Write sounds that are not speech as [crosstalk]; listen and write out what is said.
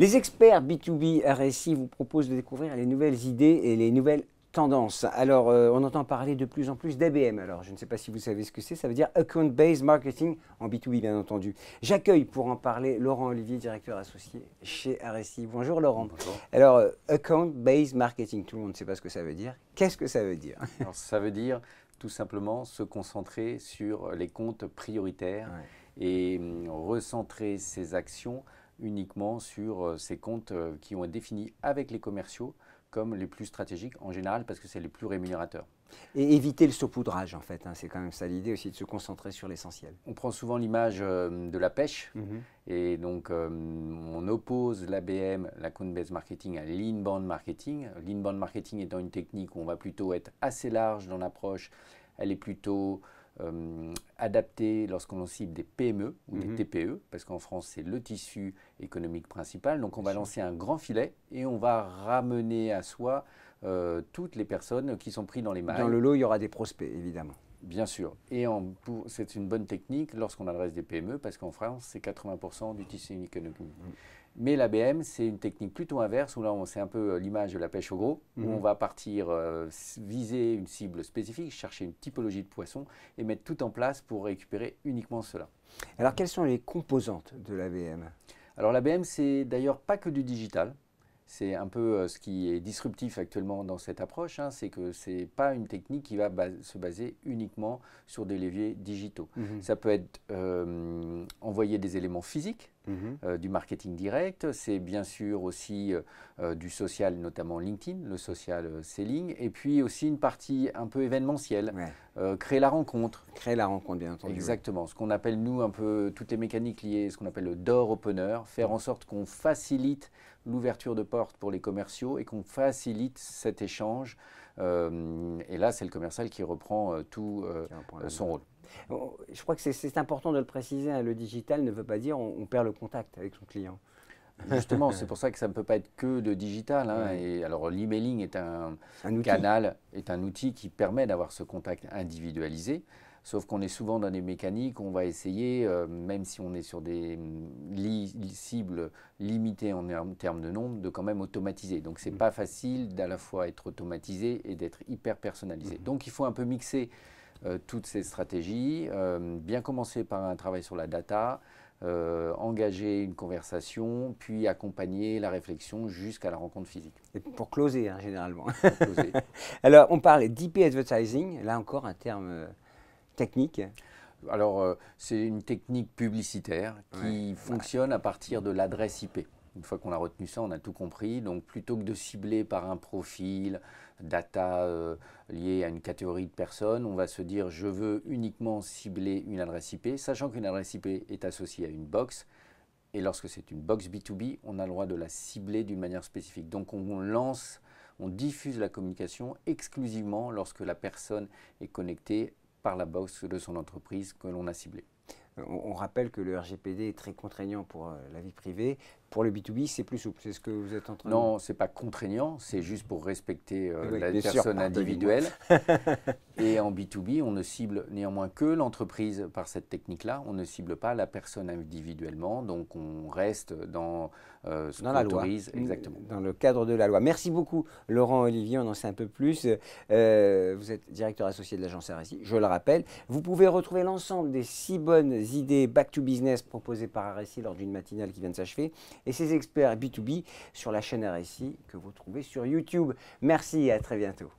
Les experts B2B RSI vous proposent de découvrir les nouvelles idées et les nouvelles tendances. Alors, euh, on entend parler de plus en plus d'ABM. Alors, je ne sais pas si vous savez ce que c'est, ça veut dire Account Based Marketing en B2B, bien entendu. J'accueille pour en parler Laurent Olivier, directeur associé chez RSI. Bonjour Laurent. Bonjour. Alors, euh, Account Based Marketing, tout le monde ne sait pas ce que ça veut dire. Qu'est-ce que ça veut dire [laughs] Ça veut dire tout simplement se concentrer sur les comptes prioritaires et hum, recentrer ses actions uniquement sur euh, ces comptes euh, qui ont été définis avec les commerciaux comme les plus stratégiques en général parce que c'est les plus rémunérateurs. Et éviter le saupoudrage en fait, hein, c'est quand même ça l'idée aussi de se concentrer sur l'essentiel. On prend souvent l'image euh, de la pêche mhm. et donc on oppose l'ABM, la compte based marketing, à l'inbound marketing. L'inbound marketing étant une technique où on va plutôt être assez large dans l'approche, elle est plutôt euh, adapté lorsqu'on cible des PME ou des mhm. TPE, parce qu'en France, c'est le tissu économique principal. Donc, on va lancer un grand filet et on va ramener à soi euh, toutes les personnes qui sont prises dans les mailles. Dans le lot, il y aura des prospects, évidemment. Bien sûr. Et c'est une bonne technique lorsqu'on adresse des PME, parce qu'en France, c'est 80% du tissu unique économique. Mm. Mais l'ABM, c'est une technique plutôt inverse, où là, c'est un peu euh, l'image de la pêche au gros, où mm. on va partir euh, viser une cible spécifique, chercher une typologie de poisson, et mettre tout en place pour récupérer uniquement cela. Alors, quelles sont les composantes de l'ABM Alors, l'ABM, c'est d'ailleurs pas que du digital c'est un peu euh, ce qui est disruptif actuellement dans cette approche, hein, c'est que ce n'est pas une technique qui va se baser uniquement sur des leviers digitaux. Mmh Ça peut être euh, envoyer des éléments physiques Mhm. Euh, du marketing direct, c'est bien sûr aussi euh, euh, du social, notamment LinkedIn, le social selling, et puis aussi une partie un peu événementielle, créer la rencontre. Créer la rencontre, bien entendu. Exactement, ce qu'on appelle nous un peu toutes les mécaniques liées, ce qu'on appelle le door opener, faire en sorte qu'on facilite l'ouverture de porte pour les commerciaux et qu'on facilite cet échange. et là, c'est le commercial qui reprend tout son rôle. Euh, je crois que c'est important de le préciser. Hein, le digital ne veut pas dire on, perd le contact avec son client. Justement, c'est pour ça que ça ne peut pas être que de digital. Hein. et alors, l'emailing est un, canal, est un outil qui permet d'avoir ce contact individualisé. Sauf qu'on est souvent dans des mécaniques, on va essayer, euh, même si on est sur des mm, cibles limitées en termes de nombre, de quand même automatiser. Donc c'est n'est mm. pas facile d'à la fois être automatisé et d'être hyper personnalisé. Mm. Donc il faut un peu mixer euh, toutes ces stratégies, euh, bien commencer par un travail sur la data, euh, engager une conversation, puis accompagner la réflexion jusqu'à la rencontre physique. Et pour closer, hein, généralement. [laughs] Alors, on parle d'IP advertising, là encore un terme technique. Alors, c'est une technique publicitaire qui fonctionne à partir de l'adresse IP. Une fois qu'on a retenu ça, on a tout compris. Donc plutôt que de cibler par un profil, data euh, lié à une catégorie de personnes, on va se dire je veux uniquement cibler une adresse IP, sachant qu'une adresse IP est associée à une box. Et lorsque c'est une box B2B, on a le droit de la cibler d'une manière spécifique. Donc on lance, on diffuse la communication exclusivement lorsque la personne est connectée par la box de son entreprise que l'on a ciblée. On rappelle que le RGPD est très contraignant pour euh, la vie privée. Pour le B2B, c'est plus souple, c'est ce que vous êtes en train non, de Non, c'est pas contraignant, c'est juste pour respecter euh, la personne individuelle. [laughs] et en B2B, on ne cible néanmoins que l'entreprise par cette technique-là, on ne cible pas la personne individuellement, donc on reste dans euh, ce dans la exactement. Dans le cadre de la loi. Merci beaucoup Laurent Olivier, on en sait un peu plus. Euh, vous êtes directeur associé de l'agence RSI, je le rappelle. Vous pouvez retrouver l'ensemble des six bonnes idées back to business proposées par RSI lors d'une matinale qui vient de s'achever et ses experts B2B sur la chaîne RSI que vous trouvez sur YouTube. Merci et à très bientôt.